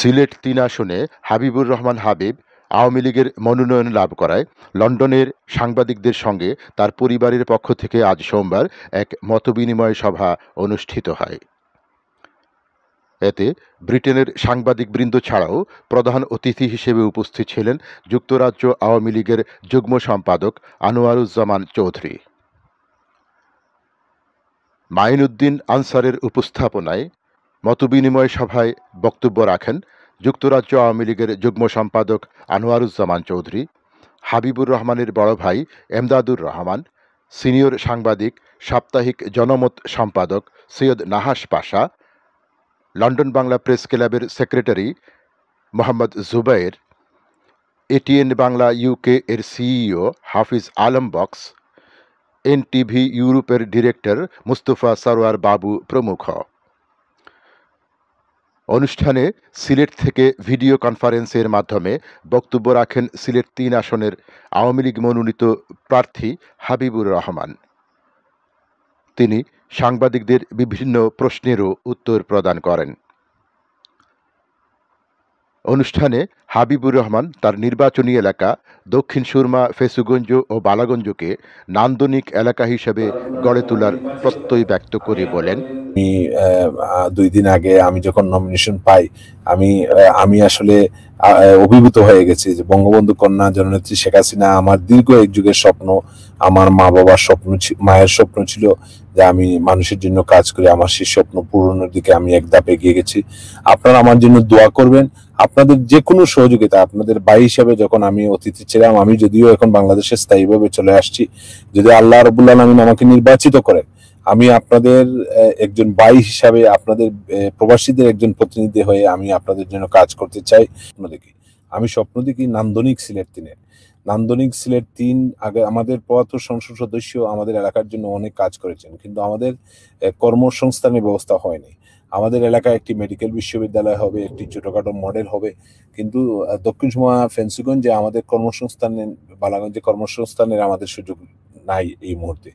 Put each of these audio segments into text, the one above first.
সিলেট তিন আসনে হাবিবুর রহমান হাবিব আওয়ামী লীগের মনোনয়ন লাভ করায় লন্ডনের সাংবাদিকদের সঙ্গে তার পরিবারের পক্ষ থেকে আজ সোমবার এক মতবিনিময় সভা অনুষ্ঠিত হয় এতে ব্রিটেনের সাংবাদিকবৃন্দ ছাড়াও প্রধান অতিথি হিসেবে উপস্থিত ছিলেন যুক্তরাজ্য আওয়ামী লীগের যুগ্ম সম্পাদক আনোয়ারুজ্জামান চৌধুরী মাইনুদ্দিন আনসারের উপস্থাপনায় মতবিনিময় সভায় বক্তব্য রাখেন যুক্তরাজ্য আওয়ামী লীগের যুগ্ম সম্পাদক আনোয়ারুজ্জামান চৌধুরী হাবিবুর রহমানের বড় ভাই এমদাদুর রহমান সিনিয়র সাংবাদিক সাপ্তাহিক জনমত সম্পাদক সৈয়দ নাহাস পাশা লন্ডন বাংলা প্রেস ক্লাবের secretary Mohammad Jubair ATN Bangla UK এর সিইও হাফিজ আলম বক্স এনটিভি ইউরোপের ডিরেক্টর মুস্তফা সরোয়ার বাবু প্রমুখ অনুষ্ঠানে সিলেট থেকে ভিডিও কনফারেন্সের মাধ্যমে বক্তব্য রাখেন সিলেট তিন আসনের আওয়ামী লীগ মনোনীত প্রার্থী হাবিবুর রহমান তিনি সাংবাদিকদের বিভিন্ন প্রশ্নেরও উত্তর প্রদান করেন অনুষ্ঠানে হাবিবুর রহমান তার নির্বাচনী এলাকা দক্ষিণ সুরমা ফেসুগঞ্জ ও বালাগঞ্জকে নান্দনিক এলাকা হিসেবে গড়ে তোলার প্রত্যয় ব্যক্ত করে বলেন দুই দিন আগে আমি যখন নমিনেশন পাই আমি আমি আসলে অভিভূত হয়ে গেছে যে বঙ্গবন্ধু কন্যা জননেত্রী শেখ হাসিনা আমার দীর্ঘ এক যুগের স্বপ্ন আমার মা বাবার স্বপ্ন মায়ের স্বপ্ন ছিল যে আমি মানুষের জন্য কাজ করে আমার সেই স্বপ্ন পূরণের দিকে আমি এক ধাপ এগিয়ে গেছি আপনারা আমার জন্য দোয়া করবেন আপনাদের যে কোনো সহযোগিতা আপনাদের ভাই হিসাবে যখন আমি অতিথি ছিলাম আমি যদিও এখন বাংলাদেশে স্থায়ীভাবে চলে আসছি যদি আল্লাহ রবুল্লাহ আলমিন আমাকে নির্বাচিত করেন আমি আপনাদের একজন বাই হিসাবে আপনাদের প্রবাসীদের একজন প্রতিনিধি হয়ে আমি আপনাদের জন্য কাজ করতে চাই দেখি আমি স্বপ্ন দেখি নান্দনিক সিলেট তিনের নান্দনিক সিলেট তিন আগে আমাদের প্রয়াত সংসদ সদস্য আমাদের এলাকার জন্য অনেক কাজ করেছেন কিন্তু আমাদের কর্মসংস্থানের ব্যবস্থা হয়নি আমাদের এলাকায় একটি মেডিকেল বিশ্ববিদ্যালয় হবে একটি ছোটোখাটো মডেল হবে কিন্তু দক্ষিণ সময় ফেন্সিগঞ্জে আমাদের কর্মসংস্থানের বালাগঞ্জে কর্মসংস্থানের আমাদের সুযোগ নাই এই মুহূর্তে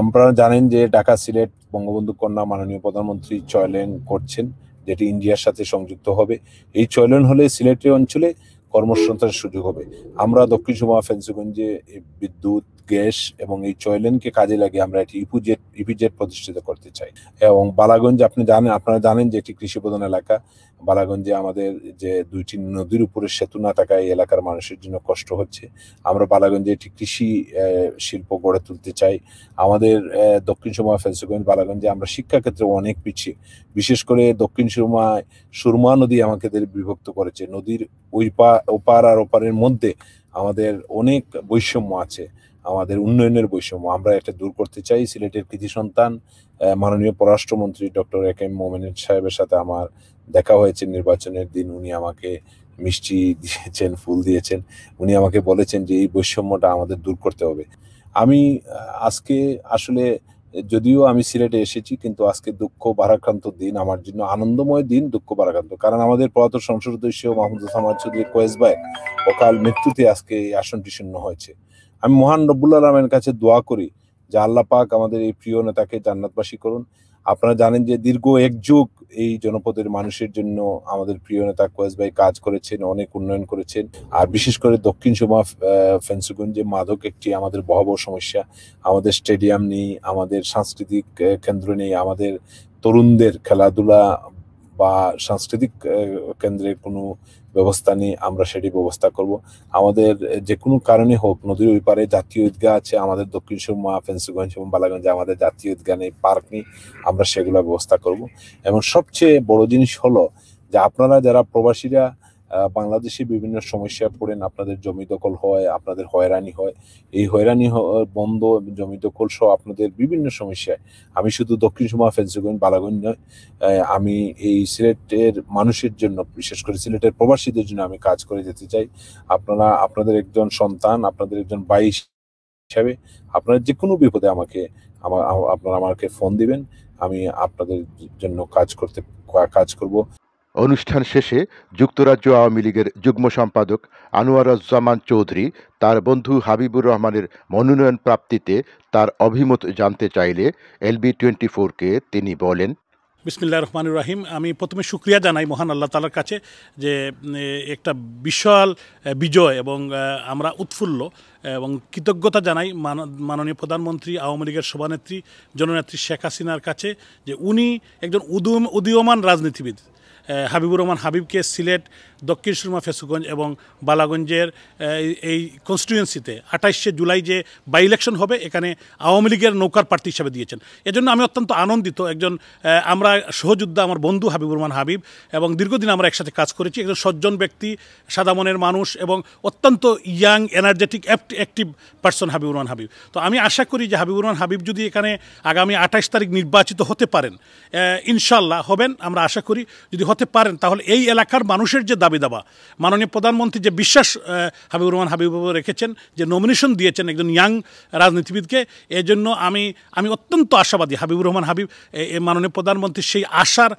আমরা জানেন যে ঢাকা সিলেট বঙ্গবন্ধু কন্যা মাননীয় প্রধানমন্ত্রী চয়লেন করছেন যেটি ইন্ডিয়ার সাথে সংযুক্ত হবে এই চয়লেন হলে সিলেটের অঞ্চলে কর্মসংস্থানের সুযোগ হবে আমরা দক্ষিণ সুমা ফেন্সিগঞ্জে বিদ্যুৎ গ্যাস এবং এই চয়লেনকে কাজে লাগিয়ে আমরা একটি ইপিজেট ইপিজেট প্রতিষ্ঠিত করতে চাই এবং বালাগঞ্জ আপনি জানেন আপনারা জানেন যে একটি কৃষি প্রধান এলাকা বালাগঞ্জে আমাদের যে দুইটি নদীর উপরে সেতু না থাকায় এই এলাকার মানুষের জন্য কষ্ট হচ্ছে আমরা বালাগঞ্জে একটি কৃষি শিল্প গড়ে তুলতে চাই আমাদের দক্ষিণ সুমা ফেন্সিগঞ্জ বালাগঞ্জে আমরা শিক্ষাক্ষেত্রে অনেক পিছিয়ে বিশেষ করে দক্ষিণ সুরমায় সুরমা নদী আমাকে বিভক্ত করেছে নদীর ওই ওপার আর ওপারের মধ্যে আমাদের অনেক বৈষম্য আছে আমাদের উন্নয়নের বৈষম্য আমরা এটা দূর করতে চাই সিলেটের কৃতি সন্তান মাননীয় পররাষ্ট্রমন্ত্রী ডক্টর এ এম মোমেনের সাহেবের সাথে আমার দেখা হয়েছে নির্বাচনের দিন উনি আমাকে মিষ্টি দিয়েছেন ফুল দিয়েছেন উনি আমাকে বলেছেন যে এই বৈষম্যটা আমাদের দূর করতে হবে আমি আজকে আসলে যদিও আমি সিলেটে এসেছি কিন্তু আজকে দুঃখ ভারাক্রান্ত দিন আমার জন্য আনন্দময় দিন দুঃখ ভারাক্রান্ত কারণ আমাদের প্রয়াত সংসদ সদস্য মাহমুদুল সামাদ চৌধুরী কয়েস ভাই অকাল মৃত্যুতে আজকে এই আসনটি শূন্য হয়েছে আমি মহান রব্বুল আলমের কাছে দোয়া করি যে আল্লাহ পাক আমাদের এই প্রিয় নেতাকে জান্নাতবাসী করুন আপনারা জানেন যে দীর্ঘ এক যুগ এই জনপদের মানুষের জন্য আমাদের প্রিয় নেতা কোয়েশ ভাই কাজ করেছেন অনেক উন্নয়ন করেছেন আর বিশেষ করে দক্ষিণ সুমা ফেন্সুগঞ্জে মাদক একটি আমাদের বহাবহ সমস্যা আমাদের স্টেডিয়াম নেই আমাদের সাংস্কৃতিক কেন্দ্র নেই আমাদের তরুণদের খেলাধুলা বা সাংস্কৃতিক কেন্দ্রের কোনো ব্যবস্থা নিয়ে আমরা সেটি ব্যবস্থা করব আমাদের যে কোনো কারণে হোক নদীর ওই পারে জাতীয় ঈদগাহ আছে আমাদের দক্ষিণ সুমা ফেন্সিগঞ্জ এবং বালাগঞ্জে আমাদের জাতীয় ঈদগাহ নেই পার্ক নেই আমরা সেগুলো ব্যবস্থা করব এবং সবচেয়ে বড় জিনিস হলো যে আপনারা যারা প্রবাসীরা বাংলাদেশে বিভিন্ন সমস্যায় পড়েন আপনাদের জমি দখল হয় আপনাদের হয়রানি হয় এই হয়রানি বন্ধ জমি দখল সহ আপনাদের বিভিন্ন সমস্যায় আমি শুধু দক্ষিণ সুমা ফেন্সিগঞ্জ বালাগঞ্জ নয় আমি এই সিলেটের মানুষের জন্য বিশেষ করে সিলেটের প্রবাসীদের জন্য আমি কাজ করে যেতে চাই আপনারা আপনাদের একজন সন্তান আপনাদের একজন বাইশ হিসাবে আপনারা যে কোনো বিপদে আমাকে আমার আপনারা আমাকে ফোন দিবেন আমি আপনাদের জন্য কাজ করতে কাজ করব অনুষ্ঠান শেষে যুক্তরাজ্য আওয়ামী লীগের যুগ্ম সম্পাদক আনোয়ারুজ্জামান চৌধুরী তার বন্ধু হাবিবুর রহমানের মনোনয়ন প্রাপ্তিতে তার অভিমত জানতে চাইলে এলবি টোয়েন্টি ফোরকে তিনি বলেন বিসমিল্লা রহমান রাহিম আমি প্রথমে সুক্রিয়া জানাই মহান আল্লাহ তালার কাছে যে একটা বিশাল বিজয় এবং আমরা উৎফুল্ল এবং কৃতজ্ঞতা জানাই মাননীয় প্রধানমন্ত্রী আওয়ামী লীগের সভানেত্রী জননেত্রী শেখ হাসিনার কাছে যে উনি একজন উদীয়মান রাজনীতিবিদ হাবিবুর রহমান হাবিবকে সিলেট দক্ষিণ সুরমা ফেসুগঞ্জ এবং বালাগঞ্জের এই কনস্টিটুয়েন্সিতে আঠাইশে জুলাই যে বাই ইলেকশন হবে এখানে আওয়ামী লীগের নৌকার প্রার্থী হিসেবে দিয়েছেন এজন্য আমি অত্যন্ত আনন্দিত একজন আমরা সহযোদ্ধা আমার বন্ধু হাবিবুর রহমান হাবিব এবং দীর্ঘদিন আমরা একসাথে কাজ করেছি একজন সজ্জন ব্যক্তি সাদা মনের মানুষ এবং অত্যন্ত young energetic active person Habibur Rahman Habib তো আমি আশা করি যে হাবিবুর রহমান হাবিব যদি এখানে আগামী আঠাশ তারিখ নির্বাচিত হতে পারেন ইনশাল্লাহ হবেন আমরা আশা করি যদি হতে পারেন তাহলে এই এলাকার মানুষের যে দাবি দাবা মাননীয় প্রধানমন্ত্রী যে বিশ্বাস হাবিবুর রহমান হাবিব রেখেছেন যে নমিনেশন দিয়েছেন একজন ইয়াং রাজনীতিবিদকে এজন্য আমি আমি অত্যন্ত আশাবাদী হাবিবুর রহমান হাবিব মাননীয় প্রধানমন্ত্রী সেই আশার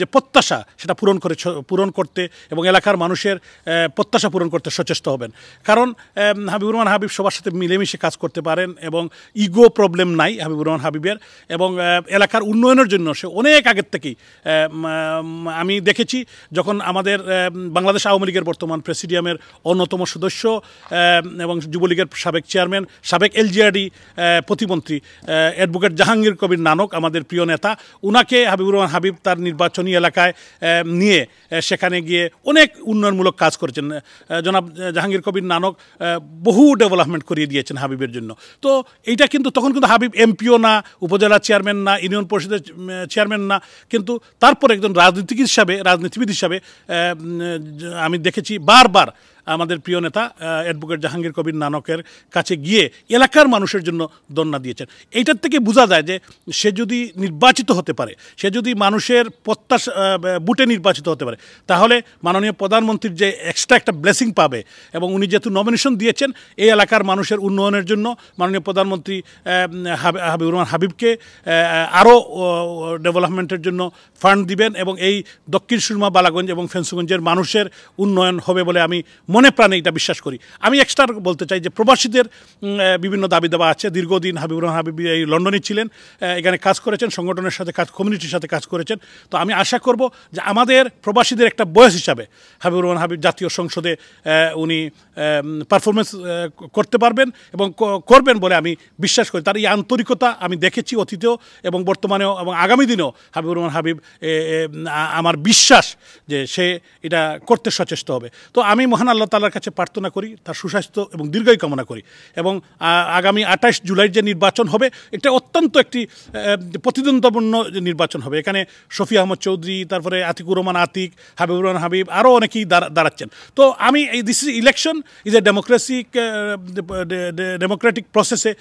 যে প্রত্যাশা সেটা পূরণ করে পূরণ করতে এবং এলাকার মানুষের প্রত্যাশা পূরণ করতে সচেষ্ট হবেন কারণ হাবিবুর রহমান হাবিব সবার সাথে মিলেমিশে কাজ করতে পারেন এবং ইগো প্রবলেম নাই হাবিবুর রহমান হাবিবের এবং এলাকার উন্নয়নের জন্য সে অনেক আগের থেকেই আমি দেখেছি যখন আমাদের বাংলাদেশ আওয়ামী লীগের বর্তমান প্রেসিডিয়ামের অন্যতম সদস্য এবং যুবলীগের সাবেক চেয়ারম্যান সাবেক এলজিআরডি প্রতিমন্ত্রী অ্যাডভোকেট জাহাঙ্গীর কবির নানক আমাদের প্রিয় নেতা উনাকে হাবিবুর রহমান হাবিব তার নির্বাচনী এলাকায় নিয়ে সেখানে গিয়ে অনেক উন্নয়নমূলক কাজ করেছেন জনাব জাহাঙ্গীর কবির নানক বহু ডেভেলপমেন্ট করিয়ে দিয়েছেন হাবিবের জন্য তো এইটা কিন্তু তখন কিন্তু হাবিব এমপিও না উপজেলা চেয়ারম্যান না ইউনিয়ন পরিষদের চেয়ারম্যান না কিন্তু তারপর একজন রাজনীতিক হিসাবে রাজনীতিবিদ হিসাবে আমি দেখেছি বারবার আমাদের প্রিয় নেতা অ্যাডভোকেট জাহাঙ্গীর কবির নানকের কাছে গিয়ে এলাকার মানুষের জন্য দন্না দিয়েছেন এইটার থেকে বোঝা যায় যে সে যদি নির্বাচিত হতে পারে সে যদি মানুষের প্রত্যাশা বুটে নির্বাচিত হতে পারে তাহলে মাননীয় প্রধানমন্ত্রীর যে এক্সট্রা একটা ব্লেসিং পাবে এবং উনি যেহেতু নমিনেশন দিয়েছেন এই এলাকার মানুষের উন্নয়নের জন্য মাননীয় প্রধানমন্ত্রী হাবিবুর রহমান হাবিবকে আরও ডেভেলপমেন্টের জন্য ফান্ড দিবেন এবং এই দক্ষিণ সুরমা বালাগঞ্জ এবং ফেন্সুগঞ্জের মানুষের উন্নয়ন হবে বলে আমি মনে প্রাণে এটা বিশ্বাস করি আমি এক্সট্রা বলতে চাই যে প্রবাসীদের বিভিন্ন দাবি দাবা আছে দীর্ঘদিন হাবিবুর রহমান এই লন্ডনে ছিলেন এখানে কাজ করেছেন সংগঠনের সাথে কাজ কমিউনিটির সাথে কাজ করেছেন তো আমি আশা করব যে আমাদের প্রবাসীদের একটা বয়স হিসাবে হাবিবুর রহমান হাবিব জাতীয় সংসদে উনি পারফরমেন্স করতে পারবেন এবং করবেন বলে আমি বিশ্বাস করি তার এই আন্তরিকতা আমি দেখেছি অতীতেও এবং বর্তমানেও এবং আগামী দিনেও হাবিবুর রহমান হাবিব আমার বিশ্বাস যে সে এটা করতে সচেষ্ট হবে তো আমি মহান আল্লাহ তালার কাছে প্রার্থনা করি তার সুস্বাস্থ্য এবং দীর্ঘই কামনা করি এবং আগামী আঠাশ জুলাই যে নির্বাচন হবে এটা অত্যন্ত একটি প্রতিদ্বন্দ্বপূর্ণ নির্বাচন হবে এখানে শফি আহমদ চৌধুরী তারপরে আতিকুর রহমান আতিক হাবিবুর রহমান হাবিব আরও অনেকেই দাঁড়াচ্ছেন তো আমি এই this election is a democratic democratic প্রসেসে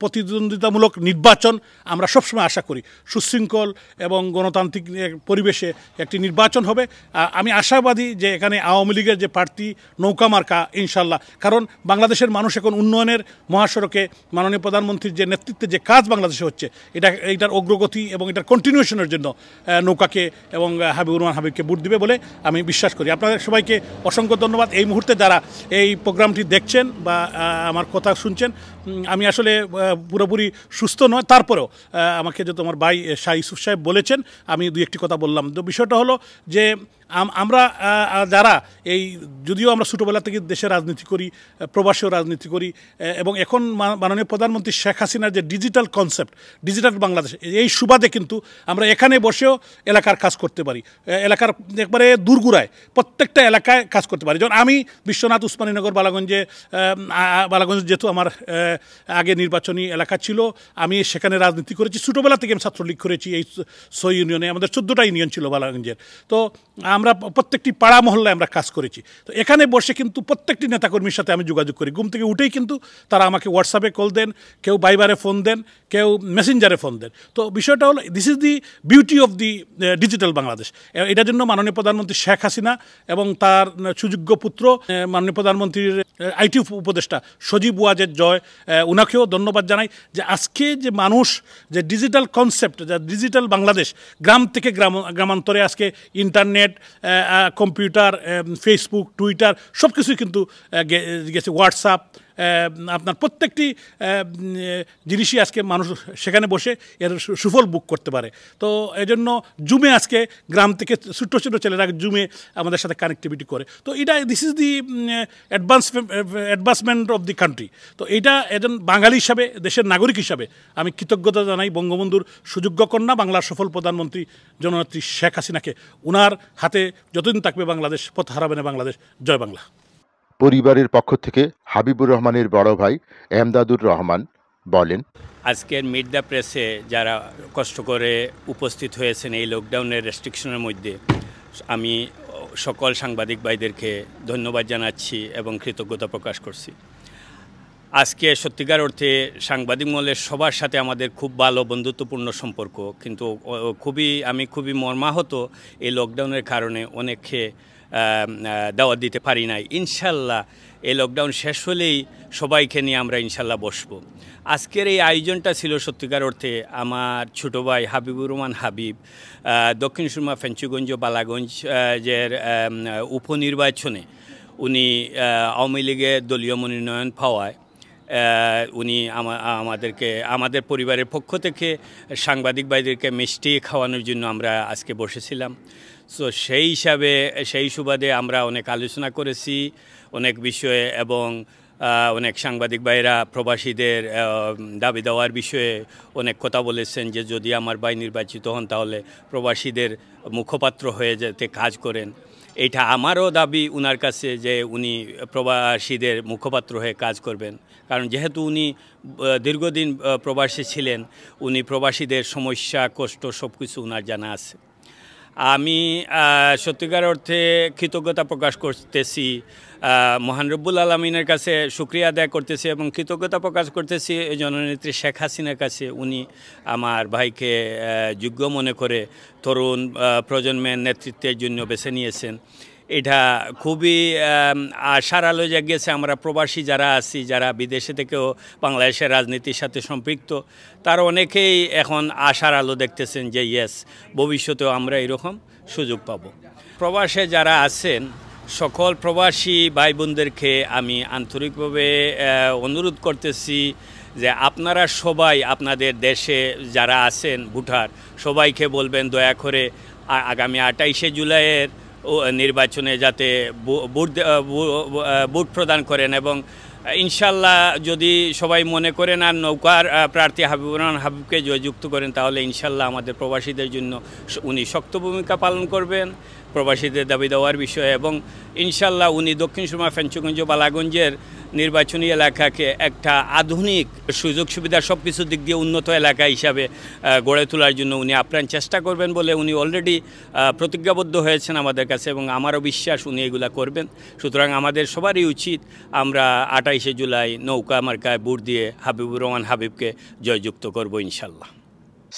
প্রতিদ্বন্দ্বিতামূলক নির্বাচন আমরা সবসময় আশা করি সুশৃঙ্খল এবং গণতান্ত্রিক পরিবেশে একটি নির্বাচন হবে আমি আশাবাদী যে এখানে আওয়ামী লীগের যে প্রার্থী শক্তি নৌকা মার্কা ইনশাল্লাহ কারণ বাংলাদেশের মানুষ এখন উন্নয়নের মহাসড়কে মাননীয় প্রধানমন্ত্রীর যে নেতৃত্বে যে কাজ বাংলাদেশে হচ্ছে এটা এটার অগ্রগতি এবং এটার কন্টিনিউশনের জন্য নৌকাকে এবং হাবিবুর রহমান হাবিবকে ভোট দিবে বলে আমি বিশ্বাস করি আপনাদের সবাইকে অসংখ্য ধন্যবাদ এই মুহূর্তে যারা এই প্রোগ্রামটি দেখছেন বা আমার কথা শুনছেন আমি আসলে পুরোপুরি সুস্থ নয় তারপরেও আমাকে যে আমার ভাই শাহ ইসুফ সাহেব বলেছেন আমি দুই একটি কথা বললাম তো বিষয়টা হলো যে আমরা যারা এই যদিও আমরা ছোটোবেলা থেকে দেশে রাজনীতি করি প্রবাসীয় রাজনীতি করি এবং এখন মাননীয় প্রধানমন্ত্রী শেখ হাসিনার যে ডিজিটাল কনসেপ্ট ডিজিটাল বাংলাদেশ এই সুবাদে কিন্তু আমরা এখানে বসেও এলাকার কাজ করতে পারি এলাকার একবারে দূরগুড়ায় প্রত্যেকটা এলাকায় কাজ করতে পারি যেমন আমি বিশ্বনাথ উসমানীনগর বালাগঞ্জে বালাগঞ্জ যেহেতু আমার আগে নির্বাচনী এলাকা ছিল আমি সেখানে রাজনীতি করেছি ছোটোবেলা থেকে আমি ছাত্রলীগ করেছি এই সই ইউনিয়নে আমাদের চোদ্দোটা ইউনিয়ন ছিল বালাগঞ্জের তো আমরা প্রত্যেকটি পাড়া মহল্লায় আমরা কাজ করেছি তো এখানে বসে কিন্তু প্রত্যেকটি নেতাকর্মীর সাথে আমি যোগাযোগ করি ঘুম থেকে উঠেই কিন্তু তারা আমাকে হোয়াটসঅ্যাপে কল দেন কেউ বাইবারে ফোন দেন কেউ মেসেঞ্জারে ফোন দেন তো বিষয়টা হলো this is the beauty of the digital Bangladesh এটার জন্য মাননীয় প্রধানমন্ত্রী শেখ হাসিনা এবং তার সুযোগ্য পুত্র মাননীয় প্রধানমন্ত্রীর আইটি উপদেষ্টা সজীব ওয়াজের জয় উনাকেও ধন্যবাদ জানাই যে আজকে যে মানুষ যে ডিজিটাল কনসেপ্ট যা ডিজিটাল বাংলাদেশ গ্রাম থেকে গ্রাম গ্রামান্তরে আজকে ইন্টারনেট কম্পিউটার ফেসবুক টুইটার সব কিছুই কিন্তু গেছে হোয়াটসঅ্যাপ আপনার প্রত্যেকটি জিনিসই আজকে মানুষ সেখানে বসে এর সুফল বুক করতে পারে তো এজন্য জুমে আজকে গ্রাম থেকে ছোট ছোট ছেলেরা জুমে আমাদের সাথে কানেক্টিভিটি করে তো এটা this is the advance advancement of the country তো এটা একজন বাঙালি হিসাবে দেশের নাগরিক হিসাবে আমি কৃতজ্ঞতা জানাই বঙ্গবন্ধুর সুযোগ্য কন্যা বাংলার সফল প্রধানমন্ত্রী জননেত্রী শেখ হাসিনাকে ওনার হাতে যতদিন থাকবে বাংলাদেশ পথ হারাবেন বাংলাদেশ জয় বাংলা পরিবারের পক্ষ থেকে হাবিবুর রহমানের বড় ভাই এমদাদুর রহমান বলেন আজকের মিড দ্য প্রেসে যারা কষ্ট করে উপস্থিত হয়েছেন এই লকডাউনের রেস্ট্রিকশনের মধ্যে আমি সকল সাংবাদিক ভাইদেরকে ধন্যবাদ জানাচ্ছি এবং কৃতজ্ঞতা প্রকাশ করছি আজকে সত্যিকার অর্থে সাংবাদিক মহলের সবার সাথে আমাদের খুব ভালো বন্ধুত্বপূর্ণ সম্পর্ক কিন্তু খুবই আমি খুবই মর্মাহত এই লকডাউনের কারণে অনেকে দাওয়াত দিতে পারি নাই ইনশাল্লাহ এই লকডাউন শেষ হলেই সবাইকে নিয়ে আমরা ইনশাল্লাহ বসবো আজকের এই আয়োজনটা ছিল সত্যিকার অর্থে আমার ছোট ভাই হাবিবুর রহমান হাবিব দক্ষিণ সুরমা ফেঞ্চুগঞ্জ বালাগঞ্জ যে উপনির্বাচনে উনি আওয়ামী লীগের দলীয় মনোনয়ন পাওয়ায় উনি আমাদেরকে আমাদের পরিবারের পক্ষ থেকে সাংবাদিক ভাইদেরকে মিষ্টি খাওয়ানোর জন্য আমরা আজকে বসেছিলাম সো সেই হিসাবে সেই সুবাদে আমরা অনেক আলোচনা করেছি অনেক বিষয়ে এবং অনেক সাংবাদিক ভাইরা প্রবাসীদের দাবি দেওয়ার বিষয়ে অনেক কথা বলেছেন যে যদি আমার ভাই নির্বাচিত হন তাহলে প্রবাসীদের মুখপাত্র হয়ে যেতে কাজ করেন এটা আমারও দাবি উনার কাছে যে উনি প্রবাসীদের মুখপাত্র হয়ে কাজ করবেন কারণ যেহেতু উনি দীর্ঘদিন প্রবাসী ছিলেন উনি প্রবাসীদের সমস্যা কষ্ট সব কিছু উনার জানা আছে আমি সত্যিকার অর্থে কৃতজ্ঞতা প্রকাশ করতেছি মহান রব্বুল আলমিনের কাছে সুক্রিয়া আদায় করতেছি এবং কৃতজ্ঞতা প্রকাশ করতেছি এই জননেত্রী শেখ হাসিনার কাছে উনি আমার ভাইকে যোগ্য মনে করে তরুণ প্রজন্মের নেতৃত্বের জন্য বেছে নিয়েছেন এটা খুবই আশার আলো গেছে আমরা প্রবাসী যারা আছি যারা বিদেশে থেকেও বাংলাদেশের রাজনীতির সাথে সম্পৃক্ত তার অনেকেই এখন আশার আলো দেখতেছেন যে ইয়েস ভবিষ্যতেও আমরা এরকম সুযোগ পাব প্রবাসে যারা আছেন সকল প্রবাসী ভাই বোনদেরকে আমি আন্তরিকভাবে অনুরোধ করতেছি যে আপনারা সবাই আপনাদের দেশে যারা আছেন ভুটার সবাইকে বলবেন দয়া করে আগামী আটাইশে জুলাইয়ের নির্বাচনে যাতে বুট বুট প্রদান করেন এবং ইনশাল্লাহ যদি সবাই মনে করেন আর নৌকার প্রার্থী হাবিবুর রহমান হাবিবকে জয়যুক্ত করেন তাহলে ইনশাল্লাহ আমাদের প্রবাসীদের জন্য উনি শক্ত ভূমিকা পালন করবেন প্রবাসীদের দাবি দেওয়ার বিষয়ে এবং ইনশাল্লাহ উনি দক্ষিণ সুরমা ফেঞ্চুগঞ্জ বালাগঞ্জের নির্বাচনী এলাকাকে একটা আধুনিক সুযোগ সুবিধা সব কিছু দিক দিয়ে উন্নত এলাকা হিসাবে গড়ে তোলার জন্য উনি আপ্রাণ চেষ্টা করবেন বলে উনি অলরেডি প্রতিজ্ঞাবদ্ধ হয়েছেন আমাদের কাছে এবং আমারও বিশ্বাস উনি এগুলা করবেন সুতরাং আমাদের সবারই উচিত আমরা আটাইশে জুলাই নৌকা মার্কায় বুট দিয়ে হাবিবুর রহমান হাবিবকে জয়যুক্ত করব ইনশাল্লাহ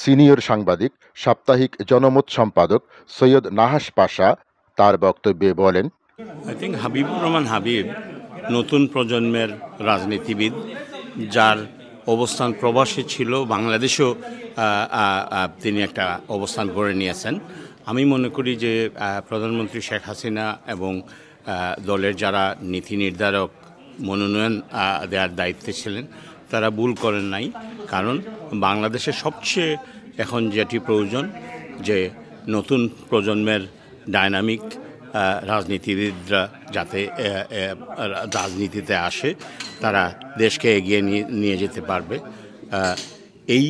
সিনিয়র সাংবাদিক সাপ্তাহিক জনমত সম্পাদক সৈয়দ নাহাস পাশা তার বক্তব্যে বলেন আই থিঙ্ক হাবিবুর রহমান হাবিব নতুন প্রজন্মের রাজনীতিবিদ যার অবস্থান প্রবাসী ছিল বাংলাদেশেও তিনি একটা অবস্থান গড়ে নিয়েছেন আমি মনে করি যে প্রধানমন্ত্রী শেখ হাসিনা এবং দলের যারা নীতি নির্ধারক মনোনয়ন দেওয়ার দায়িত্বে ছিলেন তারা ভুল করেন নাই কারণ বাংলাদেশে সবচেয়ে এখন যেটি প্রয়োজন যে নতুন প্রজন্মের ডায়নামিক রাজনীতিবিদরা যাতে রাজনীতিতে আসে তারা দেশকে এগিয়ে নিয়ে যেতে পারবে এই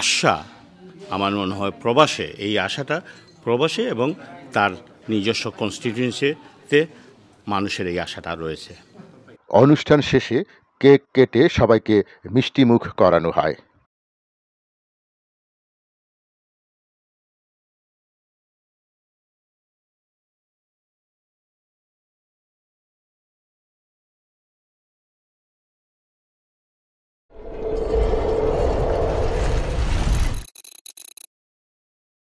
আশা আমার মনে হয় প্রবাসে এই আশাটা প্রবাসে এবং তার নিজস্ব কনস্টিটিউয়েন্সিতে মানুষের এই আশাটা রয়েছে অনুষ্ঠান শেষে কেক কেটে সবাইকে মিষ্টিমুখ করানো হয়